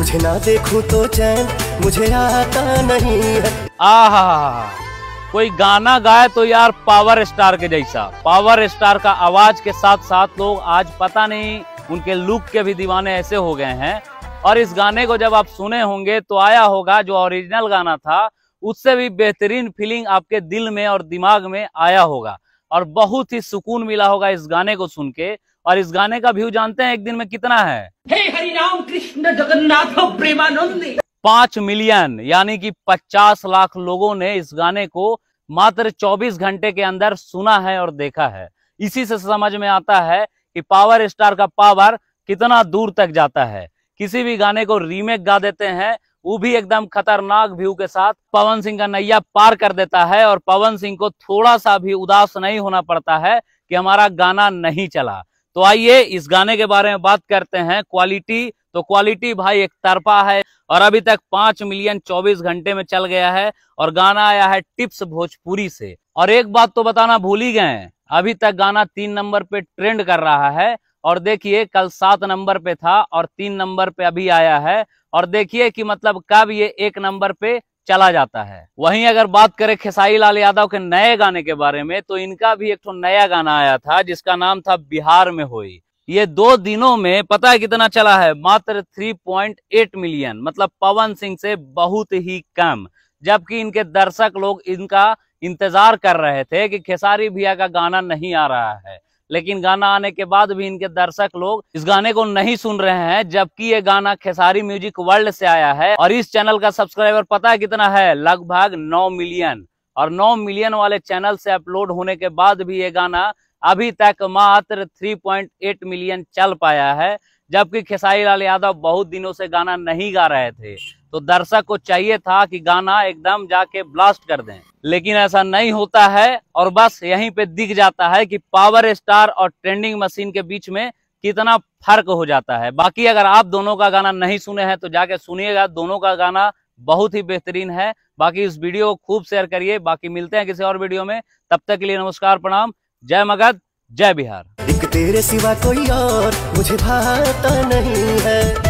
तुझे ना देखूं तो चैन मुझे आता नहीं है आहा कोई गाना गाए तो यार पावर स्टार के जैसा पावर स्टार का आवाज के साथ साथ लोग आज पता नहीं उनके लुक के भी दीवाने ऐसे हो गए हैं और इस गाने को जब आप सुने होंगे तो आया होगा जो ओरिजिनल गाना था उससे भी बेहतरीन फीलिंग आपके दिल में और दिमाग में आया होगा और बहुत ही सुकून मिला होगा इस गाने को सुन के और इस गाने का व्यू जानते हैं एक दिन में कितना है हे कृष्ण जगन्नाथ प्रेमानंद पांच मिलियन यानी कि पचास लाख लोगों ने इस गाने को मात्र चौबीस घंटे के अंदर सुना है और देखा है इसी से समझ में आता है कि पावर स्टार का पावर कितना दूर तक जाता है किसी भी गाने को रीमेक गा देते हैं वो भी एकदम खतरनाक व्यू के साथ पवन सिंह का नैया पार कर देता है और पवन सिंह को थोड़ा सा भी उदास नहीं होना पड़ता है कि हमारा गाना नहीं चला तो आइए इस गाने के बारे में बात करते हैं क्वालिटी तो क्वालिटी भाई एक तरफा है और अभी तक पांच मिलियन चौबीस घंटे में चल गया है और गाना आया है टिप्स भोजपुरी से और एक बात तो बताना भूल ही गए अभी तक गाना तीन नंबर पे ट्रेंड कर रहा है और देखिए कल सात नंबर पे था और तीन नंबर पे अभी आया है और देखिए कि मतलब कब ये एक नंबर पे चला जाता है वहीं अगर बात करें खेसारी लाल यादव के नए गाने के बारे में तो इनका भी एक तो नया गाना आया था जिसका नाम था बिहार में हो ये दो दिनों में पता है कितना चला है मात्र 3.8 मिलियन मतलब पवन सिंह से बहुत ही कम जबकि इनके दर्शक लोग इनका इंतजार कर रहे थे कि खेसारी भैया का गाना नहीं आ रहा है लेकिन गाना आने के बाद भी इनके दर्शक लोग इस गाने को नहीं सुन रहे हैं जबकि ये गाना खेसारी म्यूजिक वर्ल्ड से आया है और इस चैनल का सब्सक्राइबर पता है कितना है लगभग नौ मिलियन और 9 मिलियन वाले चैनल से अपलोड होने के बाद भी ये गाना अभी तक मात्र 3.8 मिलियन चल पाया है जबकि खेसारी लाल यादव बहुत दिनों से गाना नहीं गा रहे थे तो दर्शक को चाहिए था कि गाना एकदम जाके ब्लास्ट कर दें लेकिन ऐसा नहीं होता है और बस यहीं पे दिख जाता है कि पावर स्टार और ट्रेंडिंग मशीन के बीच में कितना फर्क हो जाता है बाकी अगर आप दोनों का गाना नहीं सुने हैं तो जाके सुनिएगा दोनों का गाना बहुत ही बेहतरीन है बाकी इस वीडियो को खूब शेयर करिए बाकी मिलते हैं किसी और वीडियो में तब तक के लिए नमस्कार प्रणाम जय मगध जय बिहार एक तेरे सिवा कोई और मुझे भाता नहीं है